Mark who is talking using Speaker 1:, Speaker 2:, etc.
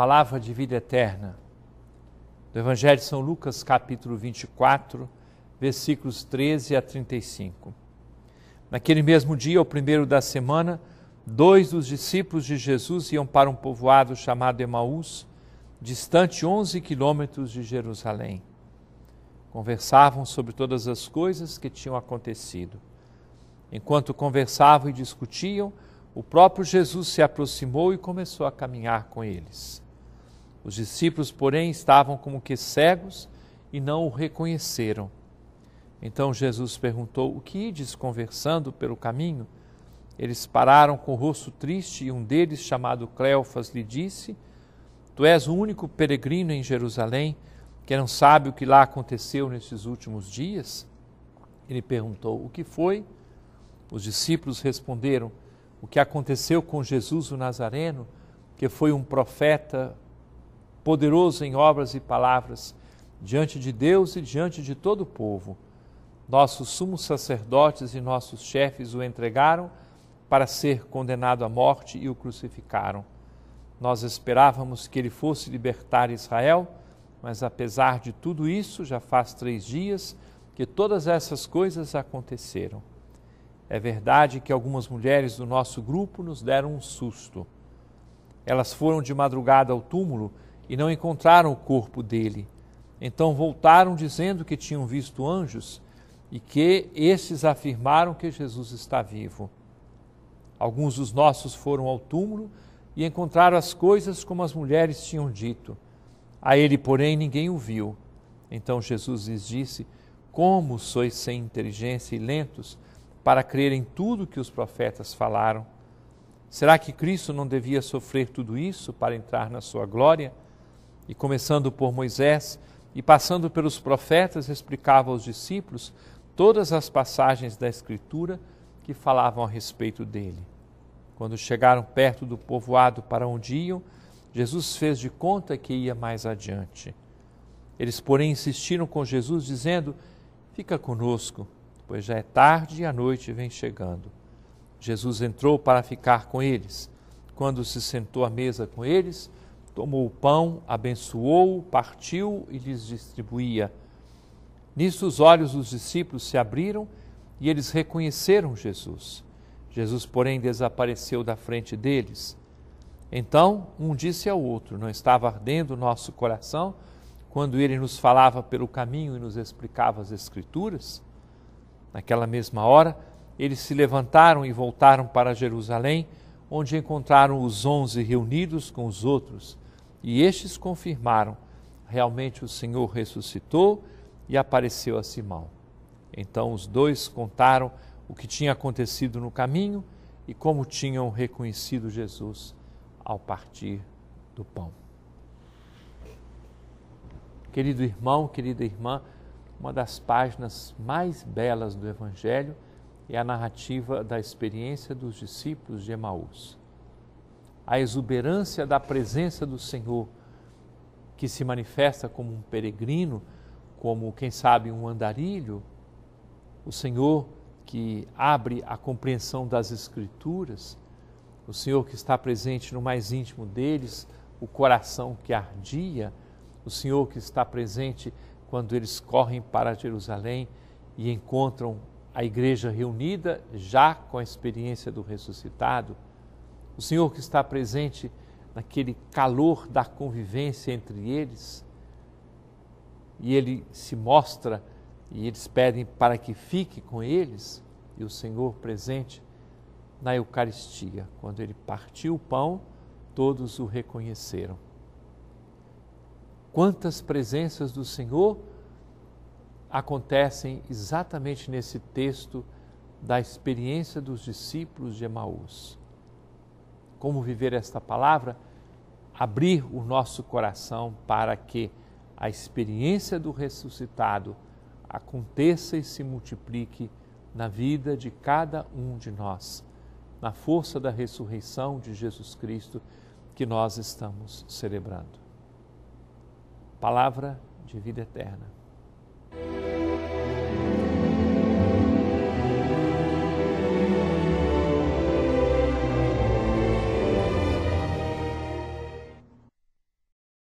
Speaker 1: palavra de vida eterna, do Evangelho de São Lucas, capítulo 24, versículos 13 a 35. Naquele mesmo dia, ao primeiro da semana, dois dos discípulos de Jesus iam para um povoado chamado Emaús, distante 11 quilômetros de Jerusalém. Conversavam sobre todas as coisas que tinham acontecido. Enquanto conversavam e discutiam, o próprio Jesus se aproximou e começou a caminhar com eles. Os discípulos, porém, estavam como que cegos e não o reconheceram. Então Jesus perguntou: O que ides conversando pelo caminho? Eles pararam com o rosto triste e um deles, chamado Cleofas, lhe disse: Tu és o único peregrino em Jerusalém que não sabe o que lá aconteceu nestes últimos dias? Ele perguntou: O que foi? Os discípulos responderam: O que aconteceu com Jesus o Nazareno, que foi um profeta poderoso em obras e palavras, diante de Deus e diante de todo o povo. Nossos sumos sacerdotes e nossos chefes o entregaram para ser condenado à morte e o crucificaram. Nós esperávamos que ele fosse libertar Israel, mas apesar de tudo isso, já faz três dias que todas essas coisas aconteceram. É verdade que algumas mulheres do nosso grupo nos deram um susto. Elas foram de madrugada ao túmulo e não encontraram o corpo dele. Então voltaram dizendo que tinham visto anjos e que estes afirmaram que Jesus está vivo. Alguns dos nossos foram ao túmulo e encontraram as coisas como as mulheres tinham dito. A ele, porém, ninguém o viu. Então Jesus lhes disse: Como sois sem inteligência e lentos para crerem tudo que os profetas falaram? Será que Cristo não devia sofrer tudo isso para entrar na sua glória? e começando por Moisés e passando pelos profetas, explicava aos discípulos todas as passagens da Escritura que falavam a respeito dele. Quando chegaram perto do povoado para onde iam, Jesus fez de conta que ia mais adiante. Eles, porém, insistiram com Jesus, dizendo: Fica conosco, pois já é tarde e a noite vem chegando. Jesus entrou para ficar com eles. Quando se sentou à mesa com eles, tomou o pão, abençoou, partiu e lhes distribuía. Nisso os olhos dos discípulos se abriram e eles reconheceram Jesus. Jesus, porém, desapareceu da frente deles. Então, um disse ao outro: Não estava ardendo o nosso coração quando ele nos falava pelo caminho e nos explicava as Escrituras? Naquela mesma hora, eles se levantaram e voltaram para Jerusalém, onde encontraram os onze reunidos com os outros e estes confirmaram: realmente o Senhor ressuscitou e apareceu a Simão. Então os dois contaram o que tinha acontecido no caminho e como tinham reconhecido Jesus ao partir do pão. Querido irmão, querida irmã, uma das páginas mais belas do Evangelho é a narrativa da experiência dos discípulos de Emaús a exuberância da presença do Senhor, que se manifesta como um peregrino, como quem sabe um andarilho, o Senhor que abre a compreensão das Escrituras, o Senhor que está presente no mais íntimo deles, o coração que ardia, o Senhor que está presente quando eles correm para Jerusalém e encontram a igreja reunida já com a experiência do ressuscitado. O Senhor que está presente naquele calor da convivência entre eles, e ele se mostra e eles pedem para que fique com eles, e o Senhor presente na Eucaristia. Quando ele partiu o pão, todos o reconheceram. Quantas presenças do Senhor acontecem exatamente nesse texto da experiência dos discípulos de Emaús como viver esta palavra, abrir o nosso coração para que a experiência do ressuscitado aconteça e se multiplique na vida de cada um de nós, na força da ressurreição de Jesus Cristo que nós estamos celebrando. Palavra de vida eterna.